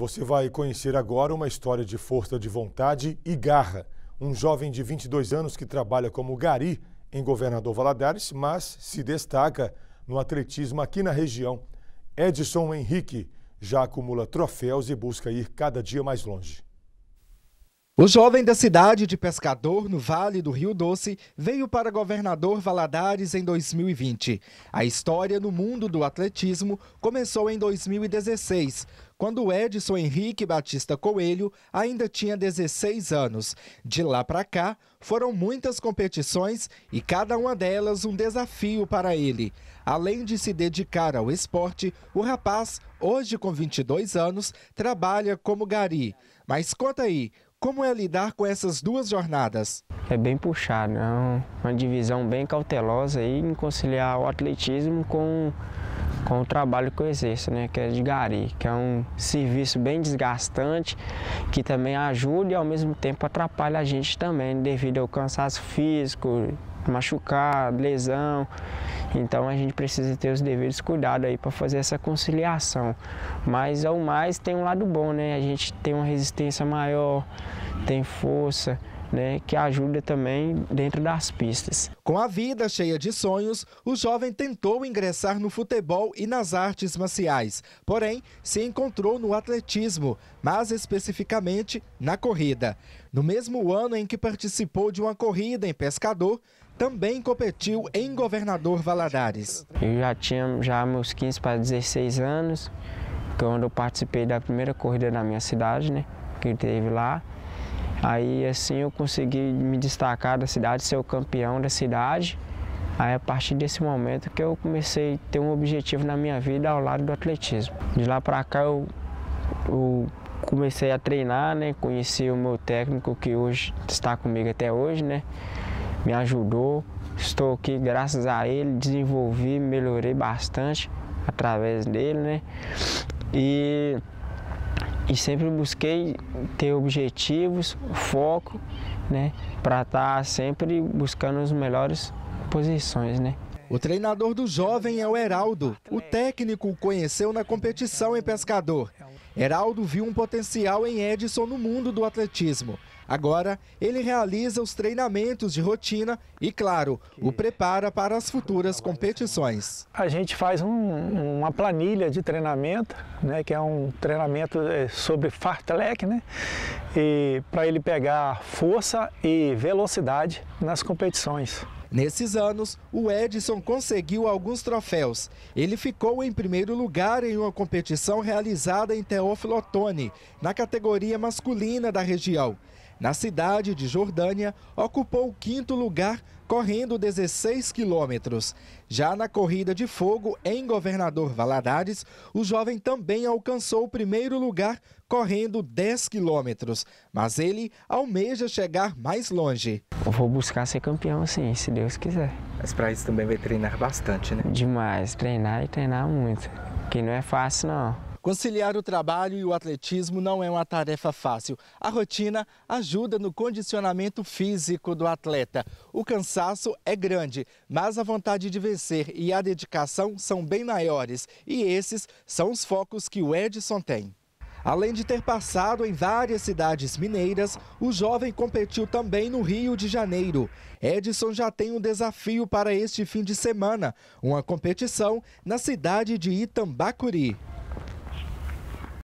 Você vai conhecer agora uma história de força de vontade e garra. Um jovem de 22 anos que trabalha como gari em Governador Valadares, mas se destaca no atletismo aqui na região. Edson Henrique já acumula troféus e busca ir cada dia mais longe. O jovem da cidade de Pescador, no Vale do Rio Doce, veio para Governador Valadares em 2020. A história no mundo do atletismo começou em 2016, quando Edson Henrique Batista Coelho ainda tinha 16 anos. De lá para cá, foram muitas competições e cada uma delas um desafio para ele. Além de se dedicar ao esporte, o rapaz, hoje com 22 anos, trabalha como gari. Mas conta aí, como é lidar com essas duas jornadas? É bem puxado, né? é uma divisão bem cautelosa aí em conciliar o atletismo com com o trabalho que eu exerço, né, que é de gari, que é um serviço bem desgastante, que também ajuda e ao mesmo tempo atrapalha a gente também, devido ao cansaço físico, machucar, lesão. Então a gente precisa ter os devidos cuidados aí para fazer essa conciliação. Mas ao mais tem um lado bom, né? A gente tem uma resistência maior, tem força, né, que ajuda também dentro das pistas. Com a vida cheia de sonhos, o jovem tentou ingressar no futebol e nas artes marciais, porém se encontrou no atletismo, mas especificamente na corrida. No mesmo ano em que participou de uma corrida em Pescador, também competiu em Governador Valadares. Eu já tinha já meus 15 para 16 anos, quando eu participei da primeira corrida na minha cidade, né, que teve lá. Aí assim eu consegui me destacar da cidade, ser o campeão da cidade. Aí a partir desse momento que eu comecei a ter um objetivo na minha vida ao lado do atletismo. De lá para cá eu, eu, comecei a treinar, né? Conheci o meu técnico que hoje está comigo até hoje, né? Me ajudou. Estou aqui graças a ele, desenvolvi, melhorei bastante através dele, né? E e sempre busquei ter objetivos, foco, né, para estar tá sempre buscando as melhores posições, né. O treinador do jovem é o Heraldo. O técnico o conheceu na competição em pescador Heraldo viu um potencial em Edson no mundo do atletismo. Agora, ele realiza os treinamentos de rotina e, claro, o prepara para as futuras competições. A gente faz um, uma planilha de treinamento, né, que é um treinamento é, sobre fartlek, né, para ele pegar força e velocidade nas competições. Nesses anos, o Edson conseguiu alguns troféus. Ele ficou em primeiro lugar em uma competição realizada em Teófilo Otoni, na categoria masculina da região. Na cidade de Jordânia, ocupou o quinto lugar, correndo 16 quilômetros. Já na corrida de fogo, em Governador Valadares, o jovem também alcançou o primeiro lugar, correndo 10 quilômetros. Mas ele almeja chegar mais longe. Eu vou buscar ser campeão, sim, se Deus quiser. Mas para isso também vai treinar bastante, né? Demais, treinar e treinar muito. Que não é fácil, não. Conciliar o trabalho e o atletismo não é uma tarefa fácil. A rotina ajuda no condicionamento físico do atleta. O cansaço é grande, mas a vontade de vencer e a dedicação são bem maiores. E esses são os focos que o Edson tem. Além de ter passado em várias cidades mineiras, o jovem competiu também no Rio de Janeiro. Edson já tem um desafio para este fim de semana, uma competição na cidade de Itambacuri.